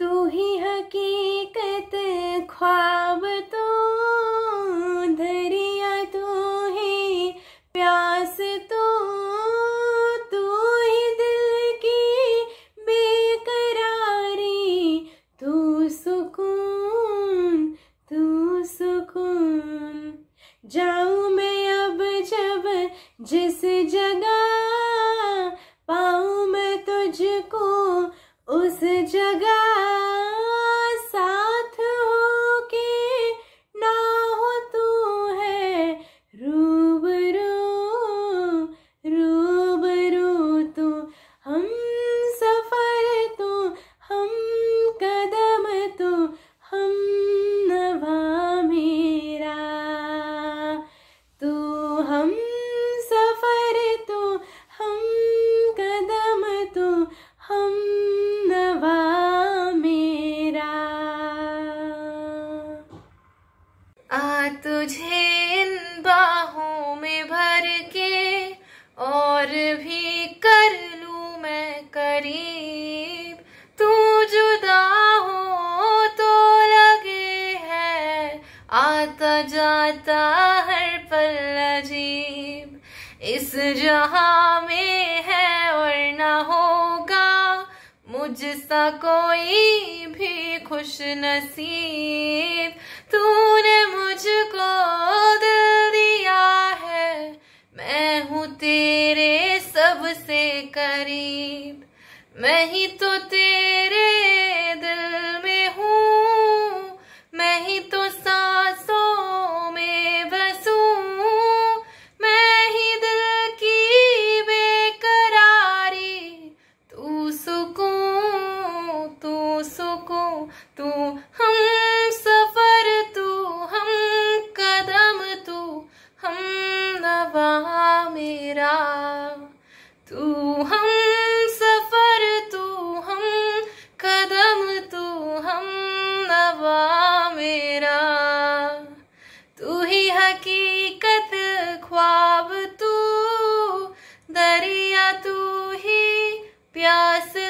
तू ही हकीकत ख्वाब तो धरिया तू ही प्यास तो तू ही दिल की बेकरारी तू सुकून तू सुकून जाऊं मैं अब जब जिस जगह उस जगह तुझे इन बाहों में भर के और भी कर लू मैं करीब तू जुदा हो तो लगे है आता जाता हर पल अजीब इस जहां में है और न होगा मुझसा कोई भी खुश नसीब तूने सबसे करीब मैं ही तो तेरे दिल में हूँ मैं ही तो सांसों में बसूं मैं ही दिल की बेकरारी तू सुकून तू सुकून तू तू हम सफर तू हम कदम तू हम नवा मेरा तू ही हकीकत ख्वाब तू दरिया तू ही प्यास